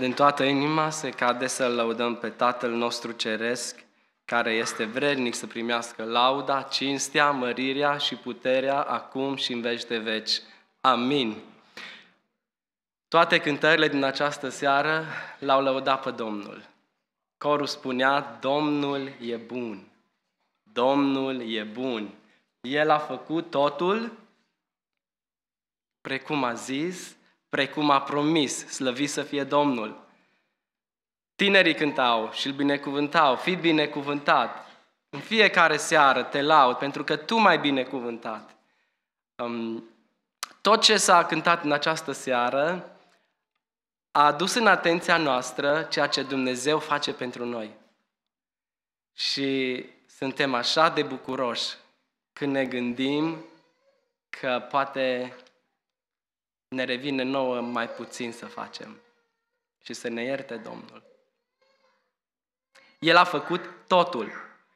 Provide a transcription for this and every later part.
din toată inima se cade să-L lăudăm pe Tatăl nostru Ceresc, care este vrednic să primească lauda, cinstea, mărirea și puterea acum și în veci de veci. Amin. Toate cântările din această seară l-au lăudat pe Domnul. Corul spunea, Domnul e bun. Domnul e bun. El a făcut totul, precum a zis, precum a promis, slăvi să fie Domnul. Tinerii cântau și îl binecuvântau, fi binecuvântat. În fiecare seară te laud pentru că tu mai binecuvântat. Um, tot ce s-a cântat în această seară a adus în atenția noastră ceea ce Dumnezeu face pentru noi. Și suntem așa de bucuroși când ne gândim că poate ne revine nouă mai puțin să facem și să ne ierte Domnul. El a făcut totul,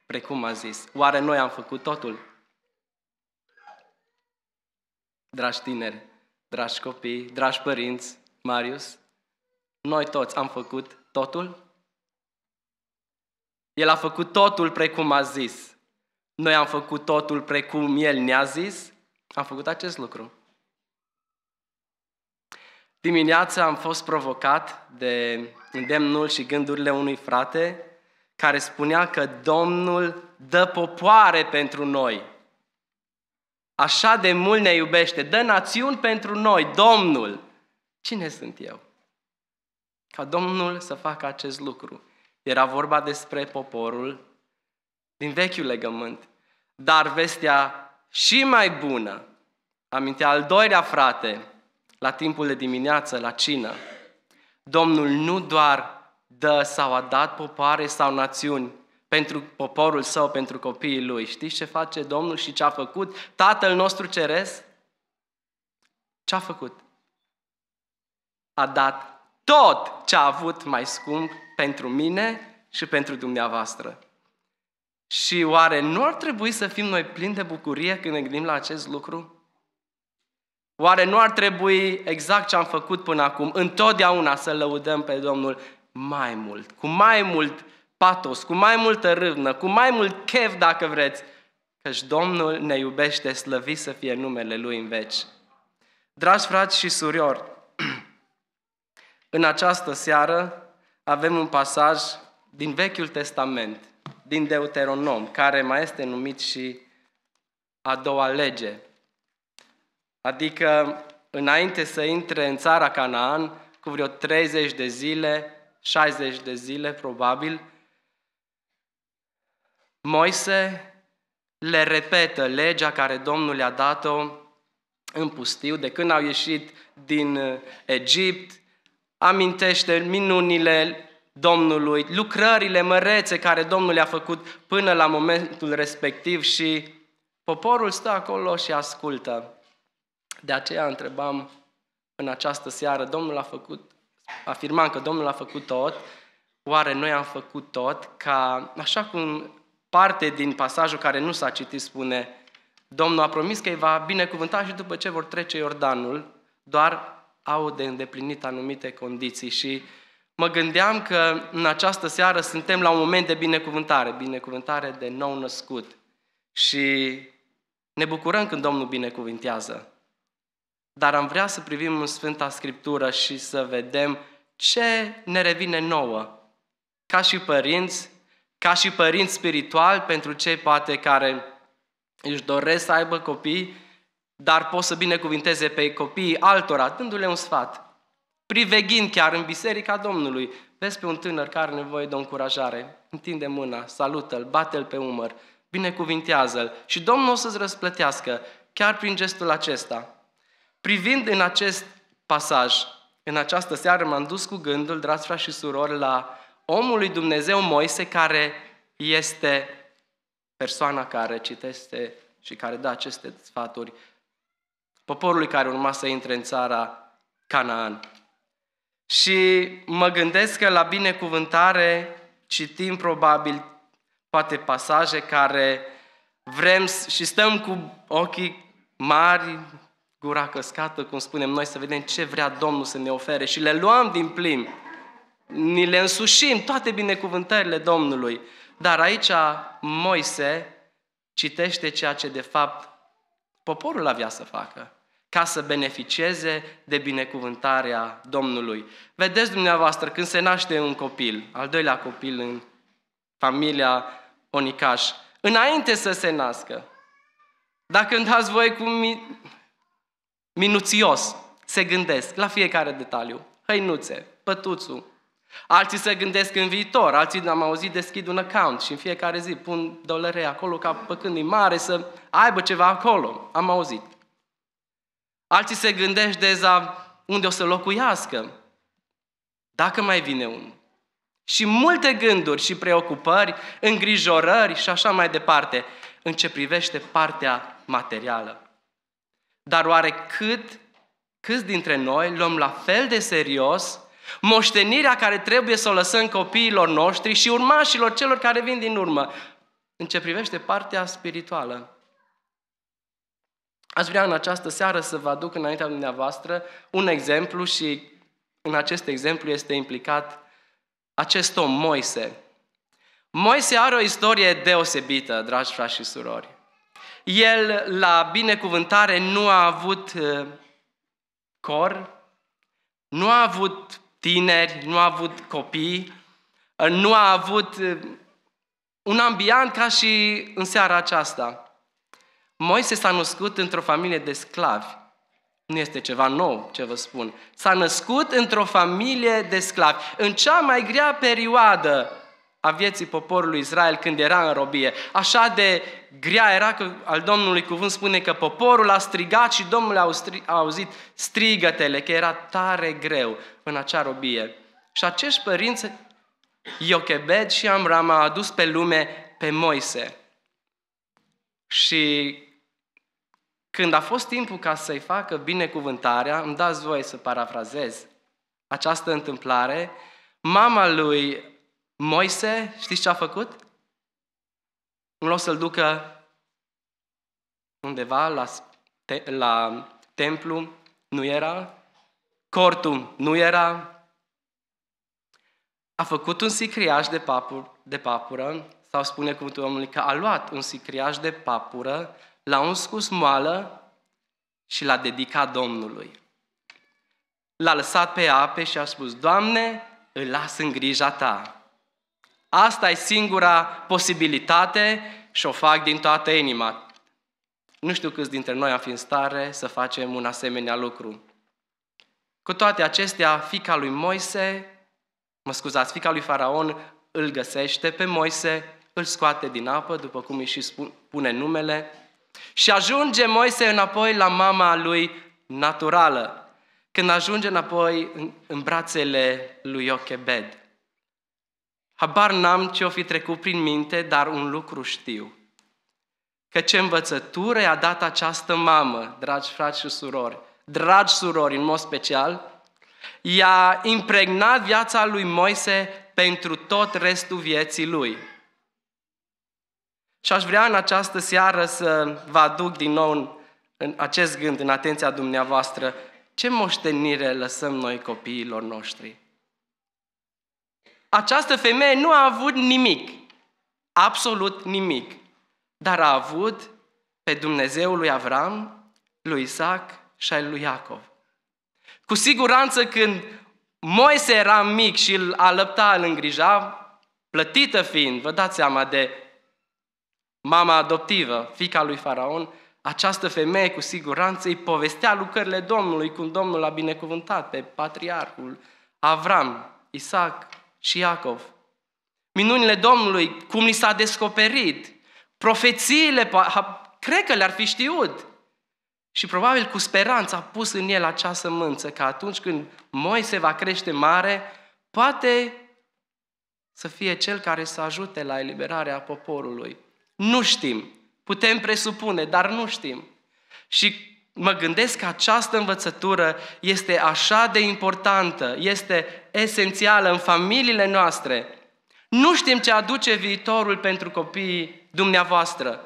precum a zis. Oare noi am făcut totul? Dragi tineri, dragi copii, dragi părinți, Marius, noi toți am făcut totul? El a făcut totul precum a zis. Noi am făcut totul precum El ne-a zis? Am făcut acest lucru. Dimineața am fost provocat de îndemnul și gândurile unui frate care spunea că Domnul dă popoare pentru noi. Așa de mult ne iubește, dă națiuni pentru noi, Domnul. Cine sunt eu? Ca Domnul să facă acest lucru. Era vorba despre poporul din vechiul legământ. Dar vestea și mai bună, amintea al doilea frate, la timpul de dimineață, la cină. Domnul nu doar dă sau a dat popoare sau națiuni pentru poporul său, pentru copiii lui. Știți ce face Domnul și ce a făcut Tatăl nostru Ceresc? Ce a făcut? A dat tot ce a avut mai scump pentru mine și pentru dumneavoastră. Și oare nu ar trebui să fim noi plini de bucurie când ne gândim la acest lucru? Oare nu ar trebui exact ce am făcut până acum, întotdeauna să lăudăm pe Domnul mai mult, cu mai mult patos, cu mai multă râvnă, cu mai mult chef dacă vreți, căci Domnul ne iubește, slăvit să fie numele Lui în veci. Dragi frați și surori, în această seară avem un pasaj din Vechiul Testament, din Deuteronom, care mai este numit și a doua lege, Adică înainte să intre în țara Canaan, cu vreo 30 de zile, 60 de zile probabil, Moise le repetă legea care Domnul le-a dat-o în pustiu, de când au ieșit din uh, Egipt, amintește minunile Domnului, lucrările mărețe care Domnul le-a făcut până la momentul respectiv și poporul stă acolo și ascultă. De aceea întrebam în această seară, Domnul a făcut, afirmam că Domnul a făcut tot, oare noi am făcut tot, ca așa cum parte din pasajul care nu s-a citit spune, Domnul a promis că îi va binecuvânta și după ce vor trece Iordanul, doar au de îndeplinit anumite condiții și mă gândeam că în această seară suntem la un moment de binecuvântare, binecuvântare de nou născut și ne bucurăm când Domnul binecuvintează. Dar am vrea să privim în Sfânta Scriptură și să vedem ce ne revine nouă, ca și părinți, ca și părinți spirituali pentru cei poate care își doresc să aibă copii, dar pot să binecuvinteze pe copiii altora, dându-le un sfat, priveghind chiar în biserica Domnului. Vezi pe un tânăr care are nevoie de o încurajare, întinde mâna, salută-l, bate-l pe umăr, binecuvintează-l și Domnul o să-ți răsplătească chiar prin gestul acesta. Privind în acest pasaj, în această seară m-am dus cu gândul, dragi frați și surori, la omul lui Dumnezeu Moise, care este persoana care citește și care dă aceste sfaturi poporului care urma să intre în țara Canaan. Și mă gândesc că la binecuvântare citim probabil poate pasaje care vrem și stăm cu ochii mari gura căscată, cum spunem noi, să vedem ce vrea Domnul să ne ofere și le luăm din plin. Ni le însușim toate binecuvântările Domnului. Dar aici Moise citește ceea ce de fapt poporul avea să facă ca să beneficieze de binecuvântarea Domnului. Vedeți dumneavoastră, când se naște un copil, al doilea copil în familia Onicaș, înainte să se nască, dacă îmi dați voi cu minuțios se gândesc la fiecare detaliu. Hăinuțe, pătuțul. Alții se gândesc în viitor, alții am auzit deschid un account și în fiecare zi pun dolari acolo ca pe când e mare să aibă ceva acolo. Am auzit. Alții se gândesc deja unde o să locuiască, dacă mai vine unul. Și multe gânduri și preocupări, îngrijorări și așa mai departe, în ce privește partea materială. Dar oare cât, câți dintre noi luăm la fel de serios moștenirea care trebuie să o lăsăm copiilor noștri și urmașilor celor care vin din urmă, în ce privește partea spirituală? Aș vrea în această seară să vă aduc înaintea dumneavoastră un exemplu și în acest exemplu este implicat acest om, Moise. Moise are o istorie deosebită, dragi frați și surori el la binecuvântare nu a avut uh, cor, nu a avut tineri, nu a avut copii, uh, nu a avut uh, un ambient ca și în seara aceasta. Moise s-a născut într-o familie de sclavi. Nu este ceva nou ce vă spun. S-a născut într-o familie de sclavi, în cea mai grea perioadă a vieții poporului Israel când era în robie. Așa de grea era că al Domnului cuvânt spune că poporul a strigat și Domnul a, auzit strigătele, că era tare greu în acea robie. Și acești părinți, Iochebed și Amram, au adus pe lume pe Moise. Și când a fost timpul ca să-i facă binecuvântarea, îmi dați voie să parafrazez această întâmplare, mama lui Moise, știți ce a făcut? În loc să-l ducă undeva la, te, la templu, nu era. cortul, nu era. A făcut un sicriaș de, papur, de papură, sau spune cuvântul omului că a luat un sicriaș de papură, l-a uns cu smoală și l-a dedicat Domnului. L-a lăsat pe ape și a spus, Doamne, îl las în grija ta Asta e singura posibilitate și o fac din toată inima. Nu știu câți dintre noi am fi în stare să facem un asemenea lucru. Cu toate acestea, fica lui Moise, mă scuzați, fica lui Faraon îl găsește pe Moise, îl scoate din apă, după cum îi și spune, pune numele, și ajunge Moise înapoi la mama lui naturală, când ajunge înapoi în, în brațele lui Ochebed. Habar n-am ce o fi trecut prin minte, dar un lucru știu. Că ce învățătură a dat această mamă, dragi frați și surori, dragi surori în mod special, i-a impregnat viața lui Moise pentru tot restul vieții lui. Și aș vrea în această seară să vă aduc din nou în, în acest gând, în atenția dumneavoastră, ce moștenire lăsăm noi copiilor noștri? Această femeie nu a avut nimic, absolut nimic, dar a avut pe Dumnezeul lui Avram, lui Isaac și al lui Iacov. Cu siguranță când Moise era mic și îl alăpta, îl îngrija, plătită fiind, vă dați seama, de mama adoptivă, fica lui Faraon, această femeie cu siguranță îi povestea lucrările Domnului, cum Domnul a binecuvântat pe patriarhul Avram, Isaac și Iacov. Minunile Domnului, cum li s-a descoperit, profețiile, cred că le-ar fi știut. Și probabil cu speranța a pus în el acea sămânță, că atunci când Moise va crește mare, poate să fie cel care să ajute la eliberarea poporului. Nu știm, putem presupune, dar nu știm. Și mă gândesc că această învățătură este așa de importantă, este esențială în familiile noastre. Nu știm ce aduce viitorul pentru copiii dumneavoastră.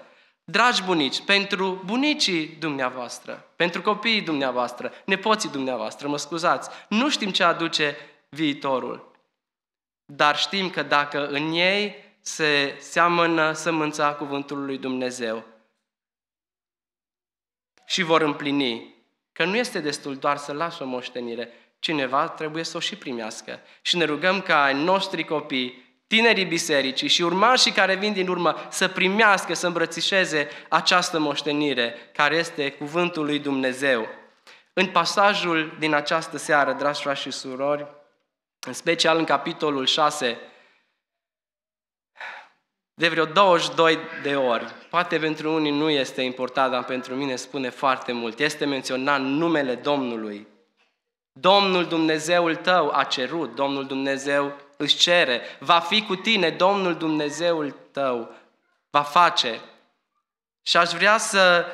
Dragi bunici, pentru bunicii dumneavoastră, pentru copiii dumneavoastră, nepoții dumneavoastră, mă scuzați, nu știm ce aduce viitorul. Dar știm că dacă în ei se seamănă sămânța cuvântului lui Dumnezeu și vor împlini, că nu este destul doar să lași o moștenire, cineva trebuie să o și primească. Și ne rugăm ca ai noștri copii, tinerii bisericii și urmașii care vin din urmă să primească, să îmbrățișeze această moștenire care este cuvântul lui Dumnezeu. În pasajul din această seară, dragi frați și surori, în special în capitolul 6, de vreo 22 de ori, poate pentru unii nu este important, dar pentru mine spune foarte mult, este menționat numele Domnului Domnul Dumnezeul tău a cerut, Domnul Dumnezeu îți cere, va fi cu tine, Domnul Dumnezeul tău va face. Și aș vrea să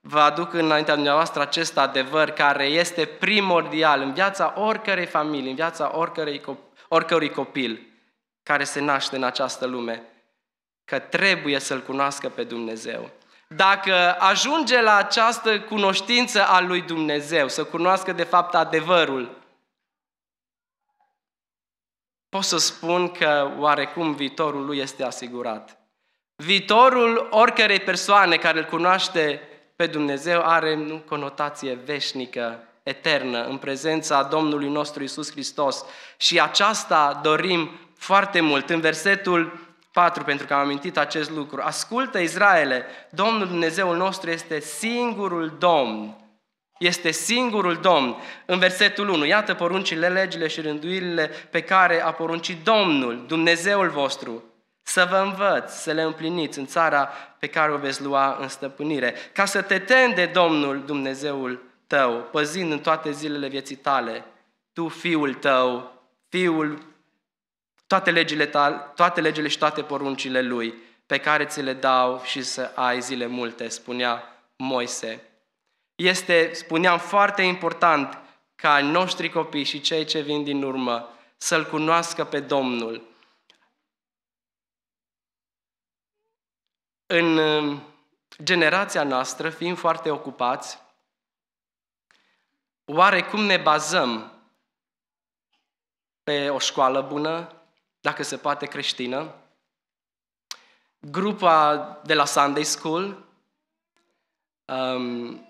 vă aduc înaintea dumneavoastră acest adevăr care este primordial în viața oricărei familii, în viața oricărei, oricărui copil care se naște în această lume, că trebuie să-L cunoască pe Dumnezeu dacă ajunge la această cunoștință a lui Dumnezeu, să cunoască de fapt adevărul, pot să spun că oarecum viitorul lui este asigurat. Viitorul oricărei persoane care îl cunoaște pe Dumnezeu are o conotație veșnică, eternă, în prezența Domnului nostru Isus Hristos. Și aceasta dorim foarte mult. În versetul 4, pentru că am amintit acest lucru. Ascultă, Israele, Domnul Dumnezeul nostru este singurul Domn. Este singurul Domn. În versetul 1, iată poruncile, legile și rânduirile pe care a poruncit Domnul, Dumnezeul vostru, să vă învăț, să le împliniți în țara pe care o veți lua în stăpânire, ca să te tende Domnul Dumnezeul tău, păzind în toate zilele vieții tale, tu fiul tău, fiul toate legile, tale, toate legile și toate poruncile lui pe care ți le dau și să ai zile multe, spunea Moise. Este, spuneam, foarte important ca noștri copii și cei ce vin din urmă să-L cunoască pe Domnul. În uh, generația noastră, fiind foarte ocupați, oare cum ne bazăm pe o școală bună, dacă se poate creștină, grupa de la Sunday School, um,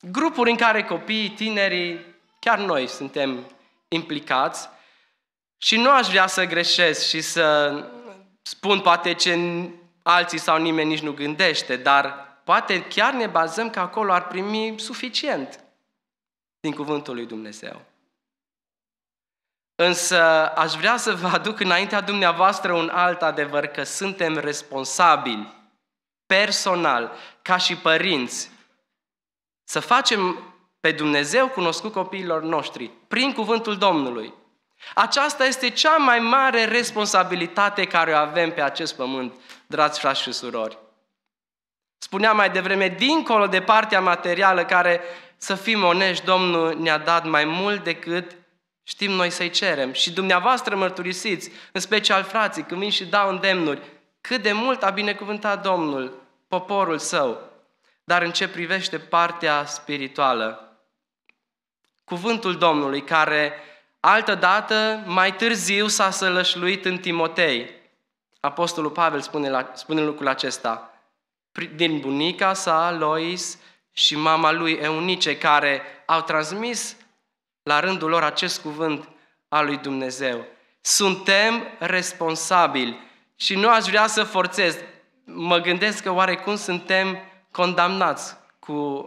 grupuri în care copiii, tinerii, chiar noi suntem implicați și nu aș vrea să greșesc și să spun poate ce alții sau nimeni nici nu gândește, dar poate chiar ne bazăm că acolo ar primi suficient din cuvântul lui Dumnezeu. Însă aș vrea să vă aduc înaintea dumneavoastră un alt adevăr, că suntem responsabili personal, ca și părinți, să facem pe Dumnezeu cunoscut copiilor noștri prin cuvântul Domnului. Aceasta este cea mai mare responsabilitate care o avem pe acest pământ, dragi frați și surori. Spuneam mai devreme, dincolo de partea materială care, să fim onești, Domnul ne-a dat mai mult decât Știm noi să-i cerem și dumneavoastră mărturisiți, în special frații, când vin și dau îndemnuri, cât de mult a binecuvântat Domnul poporul său. Dar în ce privește partea spirituală, cuvântul Domnului care altădată, mai târziu, s-a sălășluit în Timotei. Apostolul Pavel spune, la, spune lucrul acesta. Din bunica sa, Lois, și mama lui Eunice, care au transmis la rândul lor acest cuvânt al lui Dumnezeu. Suntem responsabili și nu aș vrea să forțez. Mă gândesc că oarecum cum suntem condamnați cu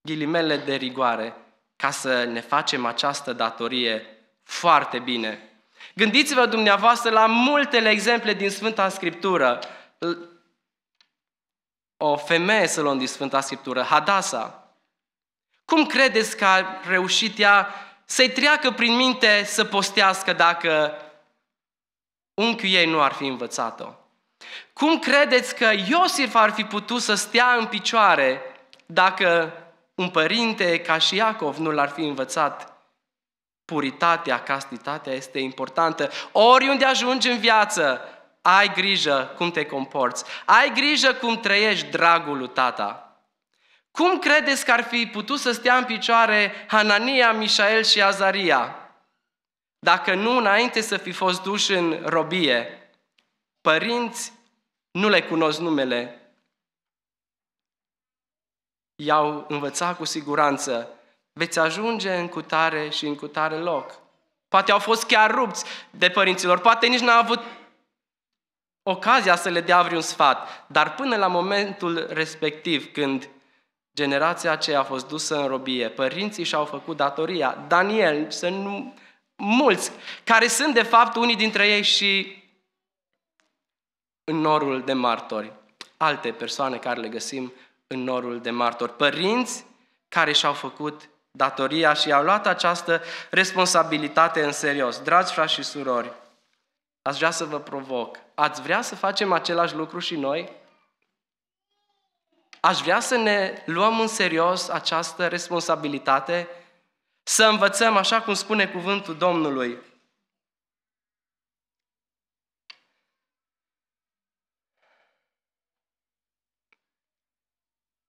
ghilimele de rigoare ca să ne facem această datorie foarte bine. Gândiți-vă dumneavoastră la multele exemple din Sfânta Scriptură. O femeie să luăm din Sfânta Scriptură, Hadasa, cum credeți că a reușit ea să-i treacă prin minte să postească dacă unchiul ei nu ar fi învățat-o? Cum credeți că Iosif ar fi putut să stea în picioare dacă un părinte ca și Iacov nu l-ar fi învățat? Puritatea, castitatea este importantă. Oriunde ajungi în viață, ai grijă cum te comporți, ai grijă cum trăiești dragul tata. Cum credeți că ar fi putut să stea în picioare Hanania, Mișael și Azaria? Dacă nu, înainte să fi fost duși în robie, părinți nu le cunosc numele, i-au învățat cu siguranță, veți ajunge în cutare și în cutare loc. Poate au fost chiar rupți de părinților, poate nici n au avut ocazia să le dea vreun sfat, dar până la momentul respectiv, când Generația aceea a fost dusă în robie. Părinții și-au făcut datoria. Daniel, să nu... Mulți, care sunt de fapt unii dintre ei și în norul de martori. Alte persoane care le găsim în norul de martori. Părinți care și-au făcut datoria și au luat această responsabilitate în serios. Dragi frați și surori, aș vrea să vă provoc. Ați vrea să facem același lucru și noi? aș vrea să ne luăm în serios această responsabilitate, să învățăm așa cum spune cuvântul Domnului.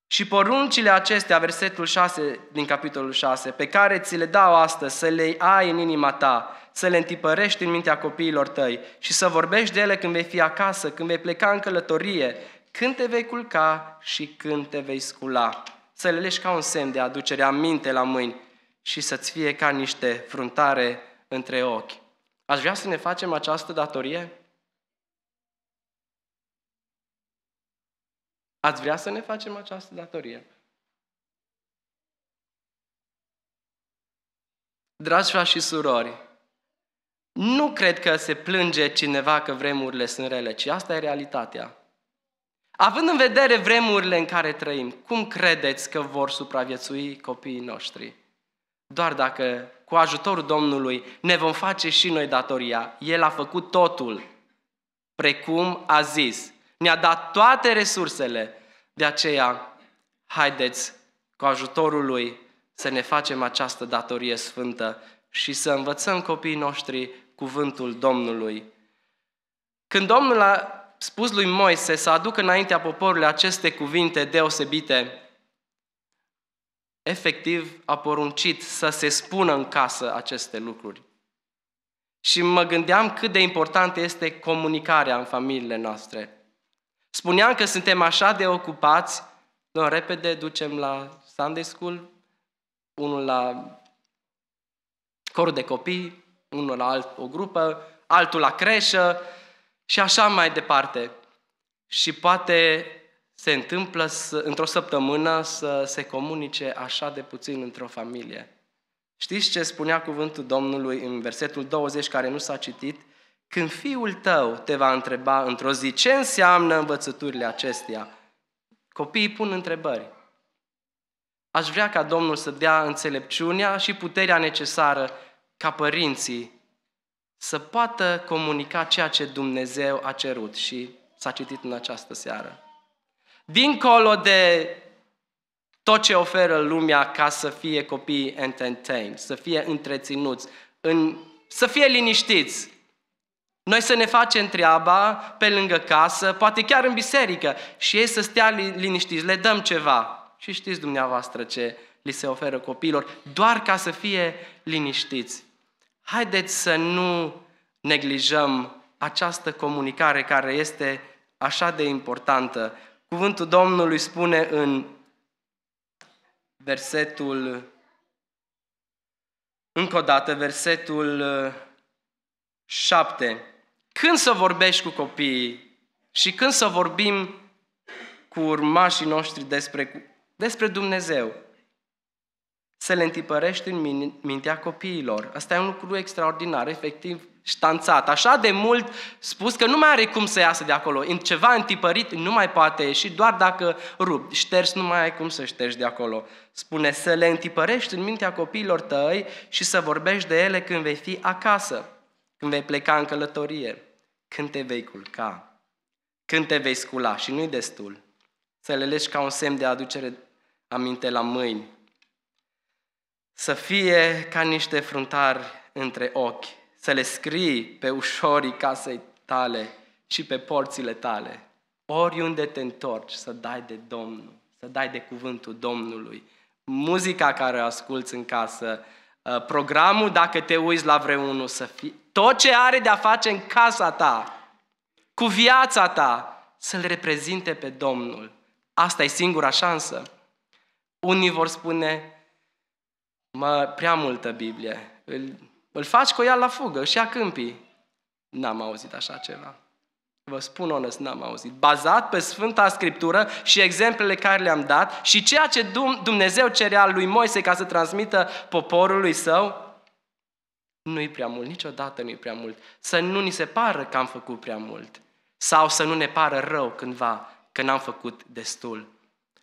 Și poruncile acestea, versetul 6 din capitolul 6, pe care ți le dau astăzi, să le ai în inima ta, să le întipărești în mintea copiilor tăi și să vorbești de ele când vei fi acasă, când vei pleca în călătorie, când te vei culca și când te vei scula. Să le leși ca un semn de aducere aminte la mâini și să-ți fie ca niște fruntare între ochi. Aș vrea să ne facem această datorie? Ați vrea să ne facem această datorie? Dragi frați și surori, nu cred că se plânge cineva că vremurile sunt rele, ci asta e realitatea. Având în vedere vremurile în care trăim, cum credeți că vor supraviețui copiii noștri? Doar dacă cu ajutorul Domnului ne vom face și noi datoria. El a făcut totul, precum a zis. Ne-a dat toate resursele. De aceea, haideți cu ajutorul Lui să ne facem această datorie sfântă și să învățăm copiii noștri cuvântul Domnului. Când Domnul a spus lui Moise să aducă înaintea poporului aceste cuvinte deosebite, efectiv a poruncit să se spună în casă aceste lucruri. Și mă gândeam cât de importantă este comunicarea în familiile noastre. Spuneam că suntem așa de ocupați, noi repede ducem la Sunday School, unul la corul de copii, unul la alt, o grupă, altul la creșă, și așa mai departe. Și poate se întâmplă să, într-o săptămână să se comunice așa de puțin într-o familie. Știți ce spunea cuvântul Domnului în versetul 20 care nu s-a citit? Când fiul tău te va întreba într-o zi ce înseamnă învățăturile acestea, copiii pun întrebări. Aș vrea ca Domnul să dea înțelepciunea și puterea necesară ca părinții să poată comunica ceea ce Dumnezeu a cerut și s-a citit în această seară. Dincolo de tot ce oferă lumea ca să fie copii entertained, să fie întreținuți, în, să fie liniștiți. Noi să ne facem treaba pe lângă casă, poate chiar în biserică, și ei să stea liniștiți, le dăm ceva. Și știți dumneavoastră ce li se oferă copiilor, doar ca să fie liniștiți. Haideți să nu neglijăm această comunicare care este așa de importantă. Cuvântul Domnului spune în versetul, încă o dată, versetul 7. Uh, când să vorbești cu copiii și când să vorbim cu urmașii noștri despre, despre Dumnezeu, să le întipărești în mintea copiilor. Asta e un lucru extraordinar, efectiv ștanțat. Așa de mult spus că nu mai are cum să iasă de acolo. În ceva întipărit nu mai poate ieși doar dacă rup. Ștergi, nu mai ai cum să ștergi de acolo. Spune să le întipărești în mintea copiilor tăi și să vorbești de ele când vei fi acasă, când vei pleca în călătorie, când te vei culca, când te vei scula și nu-i destul. Să le legi ca un semn de aducere aminte la mâini, să fie ca niște fruntari între ochi, să le scrii pe ușorii casei tale și pe porțile tale. Oriunde te întorci, să dai de Domnul, să dai de cuvântul Domnului. Muzica care o asculți în casă, ă, programul, dacă te uiți la vreunul, să fie, Tot ce are de-a face în casa ta, cu viața ta, să-L reprezinte pe Domnul. Asta e singura șansă. Unii vor spune, Mă, prea multă Biblie. Îl, îl faci cu ea la fugă, și a câmpii. N-am auzit așa ceva. Vă spun onest, n-am auzit. Bazat pe Sfânta Scriptură și exemplele care le-am dat și ceea ce Dumnezeu cerea lui Moise ca să transmită poporului său, nu-i prea mult, niciodată nu-i prea mult. Să nu ni se pară că am făcut prea mult sau să nu ne pară rău cândva că n-am făcut destul.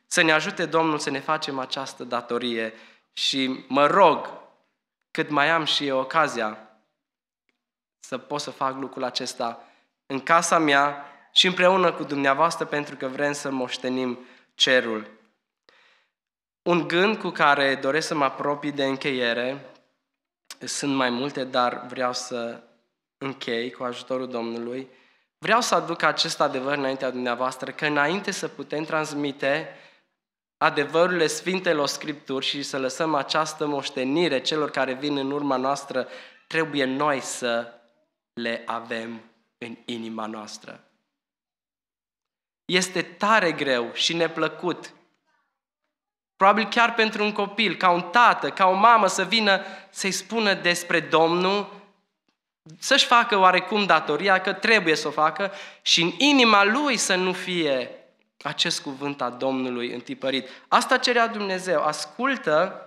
Să ne ajute Domnul să ne facem această datorie și mă rog, cât mai am și eu ocazia, să pot să fac lucrul acesta în casa mea și împreună cu dumneavoastră, pentru că vrem să moștenim cerul. Un gând cu care doresc să mă apropii de încheiere, sunt mai multe, dar vreau să închei cu ajutorul Domnului. Vreau să aduc acest adevăr înaintea dumneavoastră, că înainte să putem transmite adevărurile Sfintelor Scripturi și să lăsăm această moștenire celor care vin în urma noastră, trebuie noi să le avem în inima noastră. Este tare greu și neplăcut. Probabil chiar pentru un copil, ca un tată, ca o mamă să vină să-i spună despre Domnul, să-și facă oarecum datoria, că trebuie să o facă și în inima lui să nu fie acest cuvânt a Domnului întipărit. Asta cerea Dumnezeu. Ascultă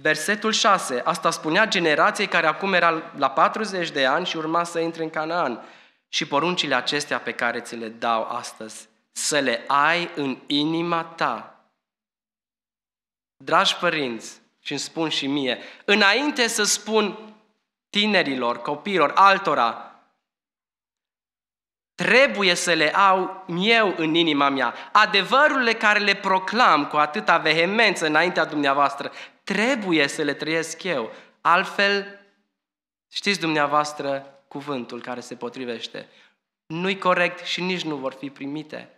Versetul 6, asta spunea generației care acum era la 40 de ani și urma să intre în Canaan. Și poruncile acestea pe care ți le dau astăzi, să le ai în inima ta. Dragi părinți, și îmi spun și mie, înainte să spun tinerilor, copiilor, altora, trebuie să le au eu în inima mea. Adevărurile care le proclam cu atâta vehemență înaintea dumneavoastră, trebuie să le trăiesc eu. Altfel, știți dumneavoastră cuvântul care se potrivește. Nu-i corect și nici nu vor fi primite.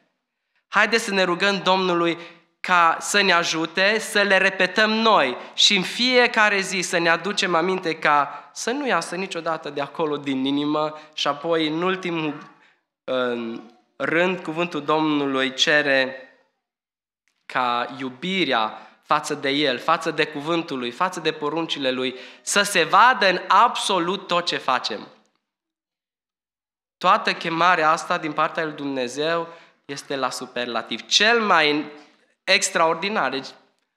Haideți să ne rugăm Domnului ca să ne ajute să le repetăm noi și în fiecare zi să ne aducem aminte ca să nu iasă niciodată de acolo din inimă și apoi în ultimul rând cuvântul Domnului cere ca iubirea față de El, față de cuvântul Lui, față de poruncile Lui, să se vadă în absolut tot ce facem. Toată chemarea asta din partea lui Dumnezeu este la superlativ. Cel mai extraordinar. Deci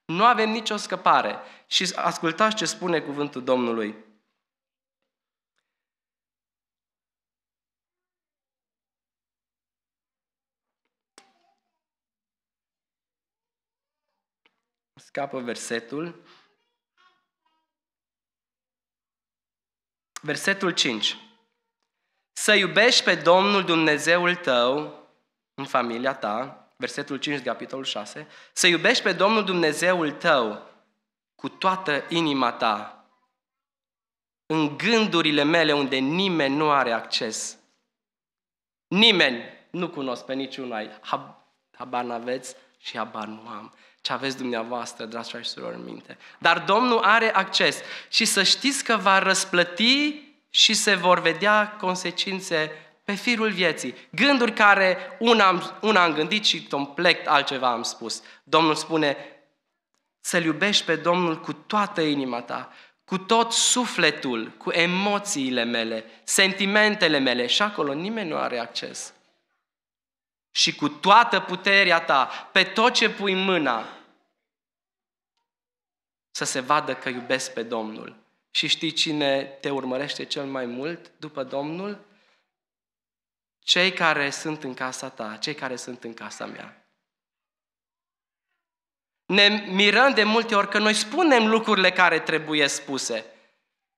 nu avem nicio scăpare. Și ascultați ce spune cuvântul Domnului. Scapă versetul. Versetul 5. Să iubești pe Domnul Dumnezeul tău în familia ta, versetul 5 capitolul 6, să iubești pe Domnul Dumnezeul tău cu toată inima ta, în gândurile mele unde nimeni nu are acces. Nimeni, nu cunosc pe niciunul, ai. habar n-aveți și habar nu am ce aveți dumneavoastră, dragi și surori, în minte. Dar Domnul are acces și să știți că va răsplăti și se vor vedea consecințe pe firul vieții. Gânduri care una am, una am gândit și complet altceva am spus. Domnul spune să-L iubești pe Domnul cu toată inima ta, cu tot sufletul, cu emoțiile mele, sentimentele mele și acolo nimeni nu are acces. Și cu toată puterea ta, pe tot ce pui mâna, să se vadă că iubesc pe Domnul. Și știi cine te urmărește cel mai mult după Domnul? cei care sunt în casa ta, cei care sunt în casa mea. Ne mirăm de multe ori că noi spunem lucrurile care trebuie spuse,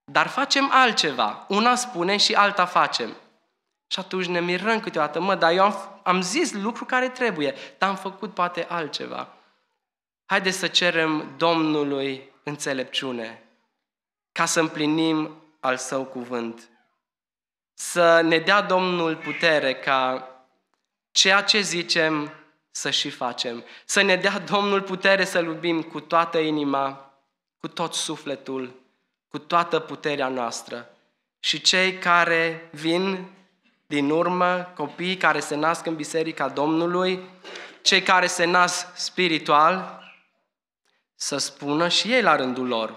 dar facem altceva. Una spunem și alta facem. Și atunci ne mirăm câteodată, mă, dar eu am, am zis lucruri care trebuie, dar am făcut poate altceva. Haideți să cerem Domnului înțelepciune ca să împlinim al său cuvânt să ne dea Domnul putere ca ceea ce zicem să și facem. Să ne dea Domnul putere să l iubim cu toată inima, cu tot sufletul, cu toată puterea noastră. Și cei care vin din urmă, copiii care se nasc în Biserica Domnului, cei care se nasc spiritual, să spună și ei la rândul lor,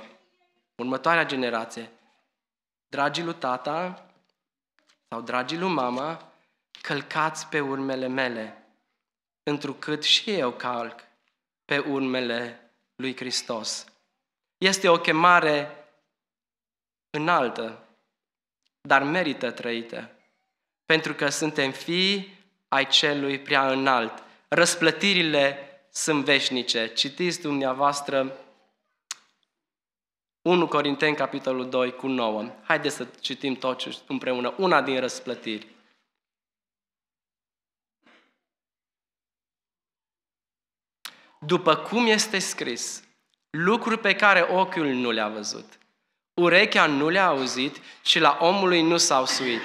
următoarea generație, dragii lui tata, sau dragii lui mama, călcați pe urmele mele, întrucât și eu calc pe urmele lui Hristos. Este o chemare înaltă, dar merită trăită, pentru că suntem fii ai celui prea înalt. Răsplătirile sunt veșnice. Citiți dumneavoastră 1 Corinteni, capitolul 2, cu 9. Haideți să citim toți împreună una din răsplătiri. După cum este scris, lucruri pe care ochiul nu le-a văzut, urechea nu le-a auzit și la omului nu s-au suit.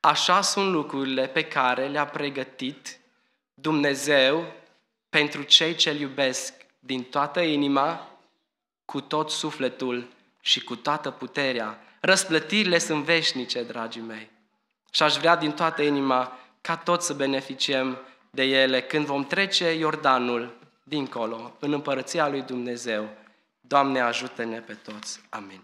Așa sunt lucrurile pe care le-a pregătit Dumnezeu pentru cei ce-L iubesc din toată inima, cu tot sufletul și cu toată puterea. Răsplătirile sunt veșnice, dragii mei. Și aș vrea din toată inima ca toți să beneficiem de ele când vom trece Iordanul dincolo, în împărăția lui Dumnezeu. Doamne, ajută-ne pe toți. Amin.